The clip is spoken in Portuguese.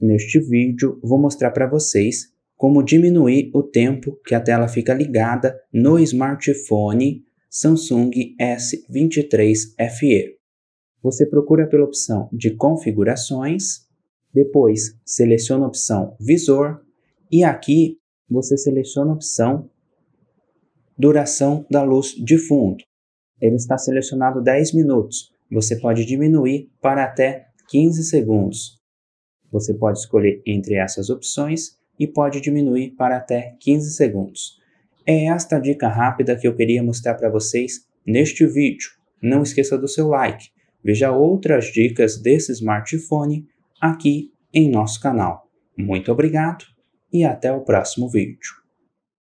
Neste vídeo, vou mostrar para vocês como diminuir o tempo que a tela fica ligada no smartphone Samsung S23 FE. Você procura pela opção de configurações, depois seleciona a opção visor e aqui você seleciona a opção duração da luz de fundo. Ele está selecionado 10 minutos, você pode diminuir para até 15 segundos. Você pode escolher entre essas opções e pode diminuir para até 15 segundos. É esta dica rápida que eu queria mostrar para vocês neste vídeo. Não esqueça do seu like. Veja outras dicas desse smartphone aqui em nosso canal. Muito obrigado e até o próximo vídeo.